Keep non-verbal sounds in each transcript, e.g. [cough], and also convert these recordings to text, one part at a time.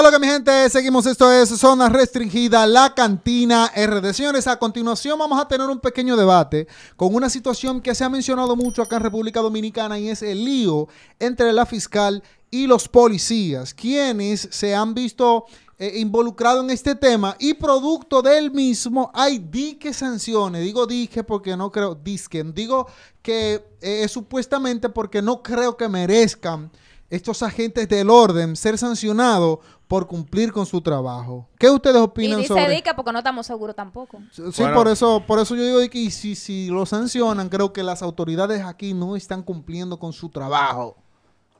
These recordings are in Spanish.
Hola que mi gente, seguimos. Esto es Zona Restringida, la cantina RD. Señores, a continuación vamos a tener un pequeño debate con una situación que se ha mencionado mucho acá en República Dominicana y es el lío entre la fiscal y los policías, quienes se han visto eh, involucrados en este tema y producto del mismo hay dique sanciones. Digo dique porque no creo, disquen, digo que es eh, supuestamente porque no creo que merezcan estos agentes del orden ser sancionados por cumplir con su trabajo. ¿Qué ustedes opinan y se dedica porque no estamos seguros tampoco. Sí, por eso, por eso yo digo que si, si lo sancionan, creo que las autoridades aquí no están cumpliendo con su trabajo.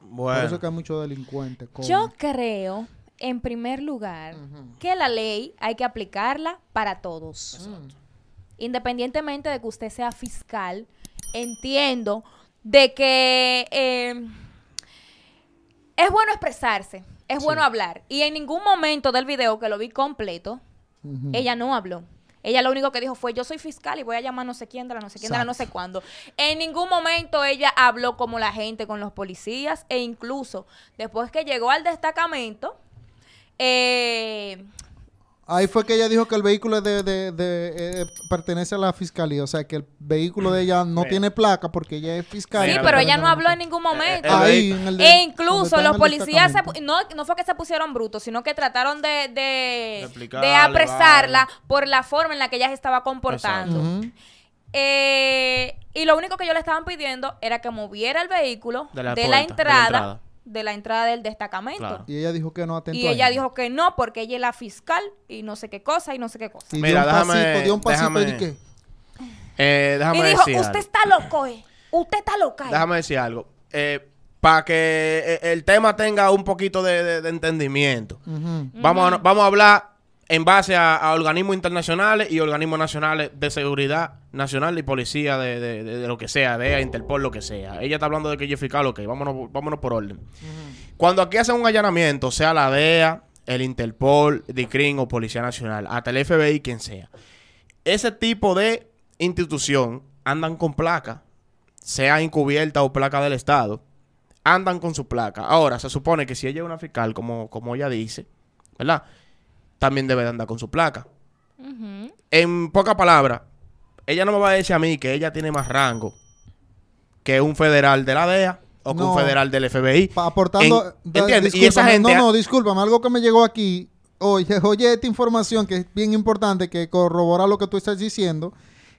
Bueno. Por eso que hay muchos delincuentes. Yo creo, en primer lugar, que la ley hay que aplicarla para todos. Independientemente de que usted sea fiscal, entiendo de que eh, es bueno expresarse, es bueno hablar. Y en ningún momento del video que lo vi completo, ella no habló. Ella lo único que dijo fue, yo soy fiscal y voy a llamar no sé quién no sé quién no sé cuándo. En ningún momento ella habló como la gente con los policías e incluso después que llegó al destacamento, eh, Ahí fue que ella dijo que el vehículo eh, pertenece a la fiscalía. O sea, que el vehículo de ella no tiene placa porque ella es fiscal. Sí, pero ella no habló en ningún momento. Eh, ahí, en el e incluso los policías no, fue que se pusieron brutos, sino que trataron de, apresarla ah. por la forma en la que ella se estaba comportando. Eh, y lo único que ellos le estaban pidiendo era que moviera el vehículo de la entrada de la entrada del destacamento. Y ella dijo que no atentó. Y ella dijo que no porque ella es la fiscal y no sé qué cosa y no sé qué cosa. Y Mira, un déjame, pasito, dio un pasito déjame, y eh, déjame y dijo, usted está loco, eh. Usted está loca. Eh". Déjame decir algo. Eh, para que el tema tenga un poquito de, de, entendimiento. vamos, vamos a hablar en base a, organismos internacionales y organismos nacionales de seguridad nacional y policía de, lo que sea, DEA, Interpol, lo que sea. Ella está hablando de que ella es fiscal, ok, vámonos, vámonos por orden. Cuando aquí hacen un allanamiento, sea la DEA, el Interpol, DICRIN o Policía Nacional, hasta el FBI, quien sea, ese tipo de institución andan con placa, sea encubierta o placa del Estado, andan con su placa. Ahora, se supone que si ella es una fiscal, como, como ella dice, ¿verdad? también debe de andar con su placa. En pocas palabras, ella no me va a decir a mí que ella tiene más rango que un federal de la DEA o que un federal del FBI. Aportando. Y esa gente. No, no, discúlpame, algo que me llegó aquí. Oye, [laughs] oye, esta información que es bien importante, que corrobora lo que tú estás diciendo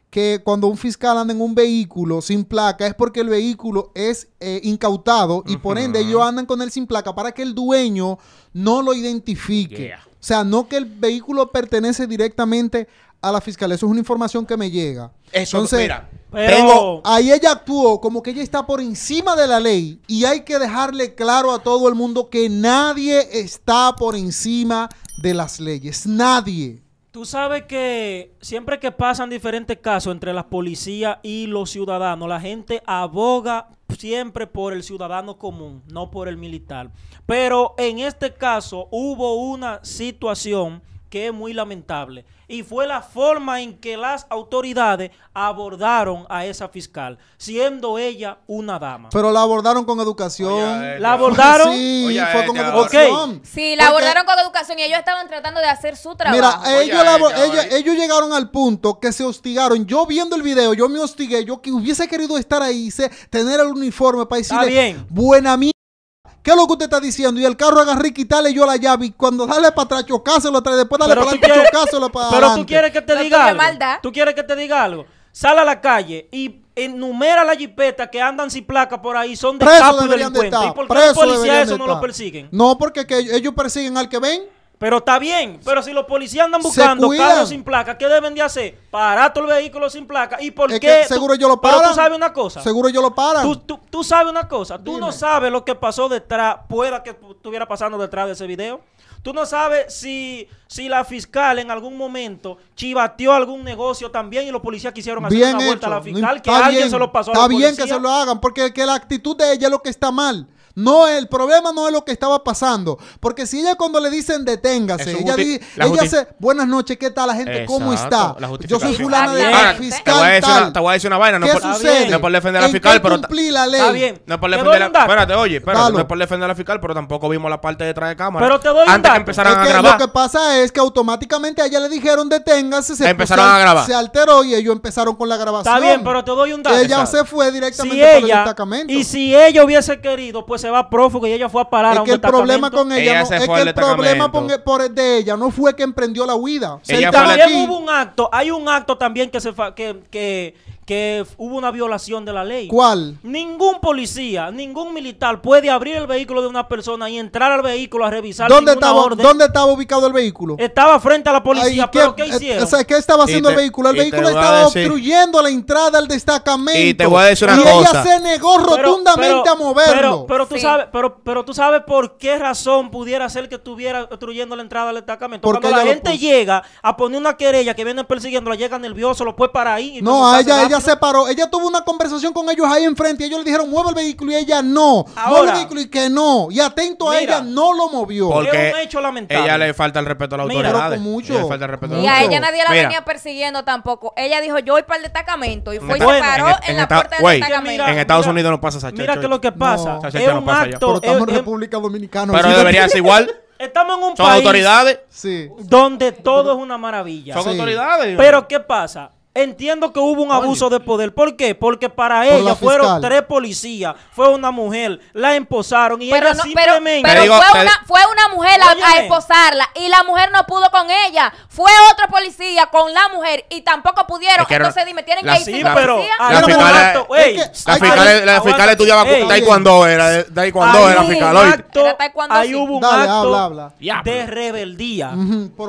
que cuando un fiscal anda en un vehículo sin placa es porque el vehículo es eh, incautado y por ende ellos andan con él sin placa para que el dueño no lo identifique. O sea, no que el vehículo pertenece directamente a la fiscalía. Eso es una información que me llega. Eso, Entonces, pero... ahí ella actuó como que ella está por encima de la ley y hay que dejarle claro a todo el mundo que nadie está por encima de las leyes. Nadie. Tú sabes que siempre que pasan diferentes casos entre las policías y los ciudadanos, la gente aboga siempre por el ciudadano común, no por el militar. Pero en este caso hubo una situación que es muy lamentable. Y fue la forma en que las autoridades abordaron a esa fiscal, siendo ella una dama. Pero la abordaron con educación. la abordaron. Sí, con educación. Sí, la abordaron con educación y ellos estaban tratando de hacer su trabajo. Mira, ellos, llegaron al punto que se hostigaron. Yo viendo el video, yo me hostigué, yo que hubiese querido estar ahí, tener el uniforme para decirle, bien. buena mía. ¿Qué es lo que usted está diciendo? Y el carro agarré y quitarle yo la llave. Y cuando dale para atrás, chocáselo atrás. Después dale para atrás, chocáselo para Pero tú quieres que te diga algo. Tú quieres que te diga algo. Sal a la calle y enumera la jipeta que andan sin placa por ahí. Son de Preso capos y delincuentes. De ¿Y por qué los policías eso no lo persiguen? No, porque ellos persiguen al que ven. Pero está bien. Pero si los policías andan buscando carros sin placa, ¿qué deben de hacer? Parar todo el vehículo sin placa. ¿Y por es qué? seguro yo lo paran. Pero tú sabes una cosa. Seguro yo lo paran. Tú, sabes una cosa. Tú no sabes lo que pasó detrás, pueda que estuviera pasando detrás de ese video. Tú no sabes si, si la fiscal en algún momento chivateó algún negocio también y los policías quisieron hacer bien una vuelta a la fiscal, que alguien se lo pasó Está bien que se lo hagan, porque que la actitud de ella es lo que está mal. No, el problema no es lo que estaba pasando. Porque si ella cuando le dicen deténgase, ella, dice, ella buenas noches, ¿qué tal la gente? ¿Cómo está? Yo soy fulana de ah, la fiscal. Te voy, a decir Una, vaina, no, por, defender a la fiscal, pero. Cumplí la ley. No por defender la, Espérate, oye, no es por defender a la fiscal, pero tampoco vimos la parte detrás de cámara. Pero te doy Antes un dato. a Lo que pasa es que automáticamente a ella le dijeron deténgase, se empezaron a grabar. Se alteró y ellos empezaron con la grabación. Está bien, pero te doy un dato. Ella se fue directamente por el destacamento. Y si ella hubiese querido, pues se va prófugo y ella fue a parar a un que el problema con ella, es que el problema por, de ella no fue que emprendió la huida. Ella también hubo un acto, hay un acto también que se que, que que hubo una violación de la ley. ¿Cuál? Ningún policía, ningún militar puede abrir el vehículo de una persona y entrar al vehículo a revisar ¿Dónde estaba, ¿Dónde estaba ubicado el vehículo? Estaba frente a la policía, pero ¿qué, eh, hicieron? ¿qué estaba haciendo el vehículo? El vehículo estaba obstruyendo la entrada al destacamento. Y te voy a decir una y ella se negó rotundamente a moverlo. Pero, tú sabes, pero, pero tú sabes por qué razón pudiera ser que estuviera obstruyendo la entrada al destacamento. Porque la gente llega a poner una querella que vienen la llega nervioso, lo puede para ahí. Y no, a ella, ella ella se paró, ella tuvo una conversación con ellos ahí enfrente y ellos le dijeron, mueve el vehículo y ella no. mueve el vehículo y que no. Y atento a ella, no lo movió. Porque Ella le falta el respeto a la autoridades autoridad. mucho. le falta el respeto y a ella nadie la venía persiguiendo tampoco. Ella dijo, yo voy para el destacamento y fue y se paró en, la puerta del destacamento. en Estados Unidos no pasa esa Mira que lo que pasa. Es un Pero estamos en República Dominicana. Pero debería ser igual. [laughs] Estamos en un país. autoridades. Donde todo es una maravilla. Son autoridades. Pero ¿qué pasa? Entiendo que hubo un abuso de poder. ¿Por qué? Porque para ella fueron tres policías, fue una mujer, la emposaron y ella simplemente... Pero, fue, una, fue, una, mujer a, esposarla y la mujer no pudo con ella. Fue otro policía con la mujer y tampoco pudieron. que Entonces dime, tienen la, que ir sí, pero La fiscal estudiaba taekwondo, era cuando era fiscal. Ahí hubo un acto de rebeldía.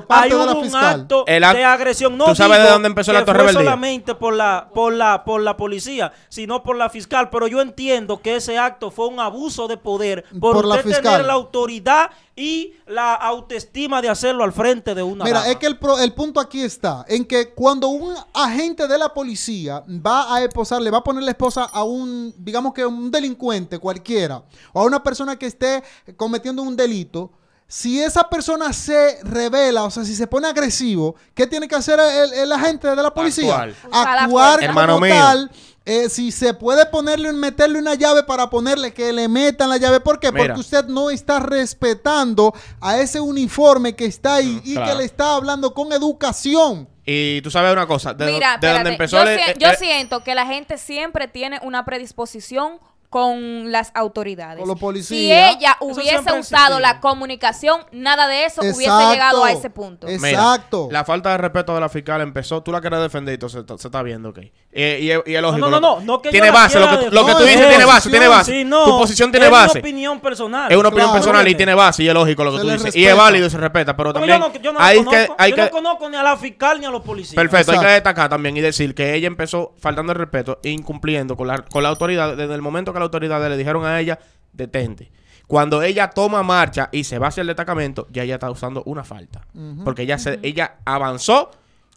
Ahí hubo un acto de agresión. ¿Tú sabes de dónde empezó la rebeldía no solamente por la, por, la, por la policía, sino por la fiscal. Pero yo entiendo que ese acto fue un abuso de poder por, la tener la autoridad y la autoestima de hacerlo al frente de una. Mira, es que el, el punto aquí está en que cuando un agente de la policía va a esposar, le va a poner la esposa a un, digamos que un delincuente cualquiera o a una persona que esté cometiendo un delito si esa persona se revela, o sea, si se pone agresivo, ¿qué tiene que hacer el, el agente de la policía? Actuar. Actuar, como tal. Eh, si se puede ponerle meterle una llave para ponerle que le metan la llave, ¿por qué? Porque usted no está respetando a ese uniforme que está ahí mm, y que le está hablando con educación. Y tú sabes una cosa, de, donde empezó yo, yo siento que la gente siempre tiene una predisposición con las autoridades. Con los policías. Si ella hubiese usado la comunicación, nada de eso hubiese llegado a ese punto. Exacto. la falta de respeto de la fiscal empezó. Tú la quieres defender, entonces se está viendo, ok. y, eh, y, es lógico. No, no, no. no que tiene base. Lo que, lo que, tú dices tiene base. Tiene base. tu posición tiene base. Es una opinión personal. Es una opinión personal y tiene base. Y es lógico lo que tú dices. Y es válido y se respeta. Pero también. yo no, hay conozco, que, yo no conozco ni a la fiscal ni a los policías. Perfecto. Hay que destacar también y decir que ella empezó faltando el respeto, e incumpliendo con la, con la autoridad desde el momento que autoridades le dijeron a ella, detente. Cuando ella toma marcha y se va hacia el destacamento, ya ella está usando una falta. porque ella, se, ella avanzó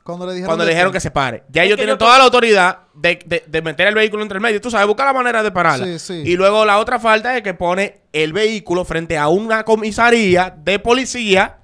cuando le dijeron, cuando le dijeron que se pare. Ya ellos tienen toda la autoridad de, meter el vehículo entre el medio. Tú sabes, buscar la manera de pararla. Y luego la otra falta es que pone el vehículo frente a una comisaría de policía,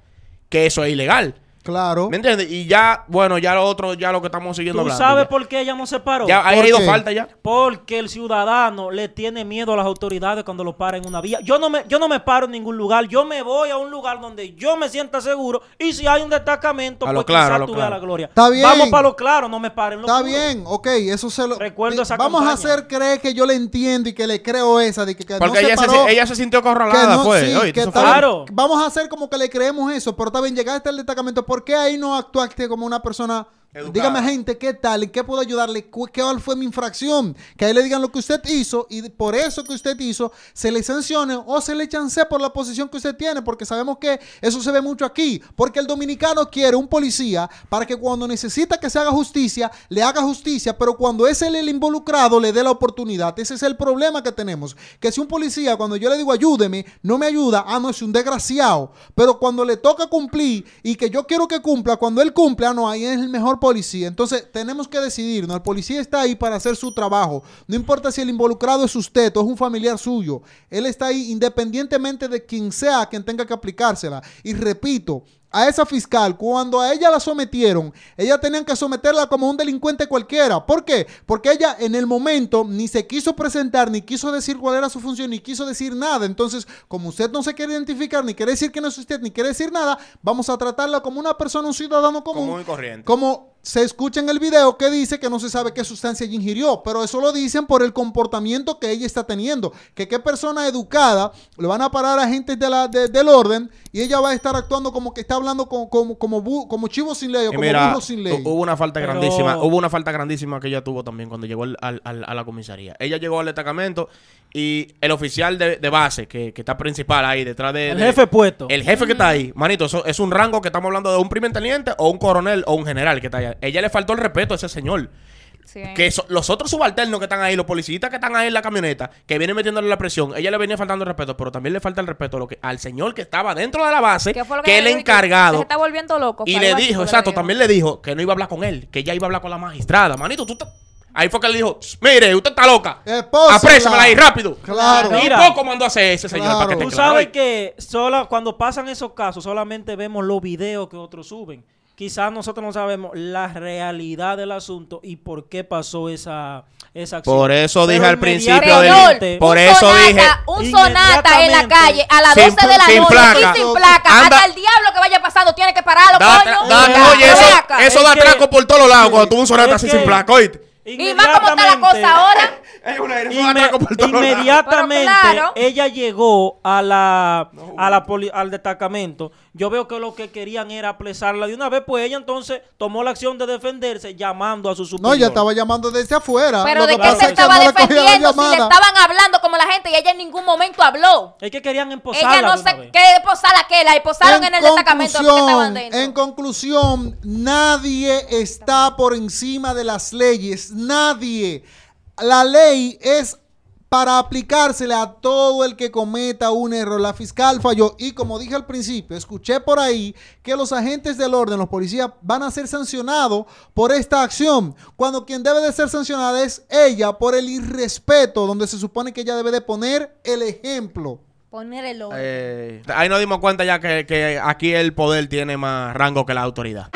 que eso es ilegal. Claro. ¿Me entiendes? Y ya, bueno, ya lo otro, ya lo que estamos siguiendo. ¿Tú sabes por qué ella no se paró? Ya ha ido falta ya. Porque el ciudadano le tiene miedo a las autoridades cuando lo paran en una vía. Yo no me, yo no me paro en ningún lugar. Yo me voy a un lugar donde yo me sienta seguro. Y si hay un destacamento, pues quizás la gloria. Vamos para lo claro, no me paren. Está bien, ok, eso se lo. Recuerdo Vamos a hacer creer que yo le entiendo y que le creo esa. De que, Porque ella, se, sintió corralada no, claro. Vamos a hacer como que le creemos eso, pero está bien, llegar hasta destacamento ¿por qué ahí no actuaste como una persona Dígame, gente, ¿qué tal? y qué puedo ayudarle? ¿Qué fue mi infracción? Que ahí le digan lo que usted hizo y por eso que usted hizo, se le sancione o se le chance por la posición que usted tiene, porque sabemos que eso se ve mucho aquí. Porque el dominicano quiere un policía para que cuando necesita que se haga justicia, le haga justicia, pero cuando es el involucrado, le dé la oportunidad. Ese es el problema que tenemos. Que si un policía, cuando yo le digo ayúdeme, no me ayuda, ah, no, es un desgraciado. Pero cuando le toca cumplir y que yo quiero que cumpla, cuando él cumple, ah, no, ahí es el mejor policía. Entonces, tenemos que decidirnos. El policía está ahí para hacer su trabajo. No importa si el involucrado es usted o es un familiar suyo. Él está ahí independientemente de quien sea quien tenga que aplicársela. Y repito, a esa fiscal, cuando a ella la sometieron, ella tenían que someterla como un delincuente cualquiera. ¿Por qué? Porque ella en el momento ni se quiso presentar, ni quiso decir cuál era su función, ni quiso decir nada. Entonces, como usted no se quiere identificar, ni quiere decir que no es usted, ni quiere decir nada, vamos a tratarla como una persona, un ciudadano común. Como muy corriente. Como se escucha en el video que dice que no se sabe qué sustancia ella ingirió, pero eso lo dicen por el comportamiento que ella está teniendo. Que qué persona educada le van a parar a gente de del orden y ella va a estar actuando como que está hablando como, como, chivo sin ley o como burro sin ley. Hubo una falta grandísima, hubo una falta grandísima que ella tuvo también cuando llegó a la comisaría. Ella llegó al destacamento y el oficial de, base, que, está principal ahí detrás de... El jefe puesto. El jefe que está mm. ahí. Manito, es un rango que estamos hablando de un primer teniente o un coronel o un general que está ahí ella. le faltó el respeto a ese señor. Que los otros subalternos que están ahí, los policías que están ahí en la camioneta, que vienen metiéndole la presión, ella le venía faltando el respeto, pero también le falta el respeto al señor que estaba dentro de la base, que, él el encargado. está volviendo loco. Y le dijo, exacto, también le dijo que no iba a hablar con él, que ella iba a hablar con la magistrada. Manito, tú Ahí fue que le dijo, mire, usted está loca. Aprésamela ahí, rápido. Claro. y poco mandó a hacer ese señor. Para que te tú sabes que cuando pasan esos casos, solamente vemos los videos que otros suben quizás nosotros no sabemos la realidad del asunto y por qué pasó esa, esa acción. Por eso dije al principio del por eso dije un sonata en la calle a las 12 de la noche sin placa, hasta el diablo que vaya pasando tiene que pararlo, da, coño. eso, da traco por todos lados cuando tuvo un sonata así sin placa, Y más como está la cosa ahora inmediatamente ella llegó a la, la al destacamento. Yo veo que lo que querían era apresarla de una vez, pues ella entonces tomó la acción de defenderse llamando a su superior. No, ella estaba llamando desde afuera. Pero de qué se estaba defendiendo si le estaban hablando como la gente y ella en ningún momento habló. Es que querían emposarla. Ella no sé qué posada que la esposaron en, en, el destacamento En conclusión, nadie está por encima de las leyes, nadie la ley es para aplicársele a todo el que cometa un error. La fiscal falló y como dije al principio, escuché por ahí que los agentes del orden, los policías, van a ser sancionados por esta acción, cuando quien debe de ser sancionada es ella por el irrespeto, donde se supone que ella debe de poner el ejemplo. Poner el orden. Eh, ahí nos dimos cuenta ya que, que aquí el poder tiene más rango que la autoridad.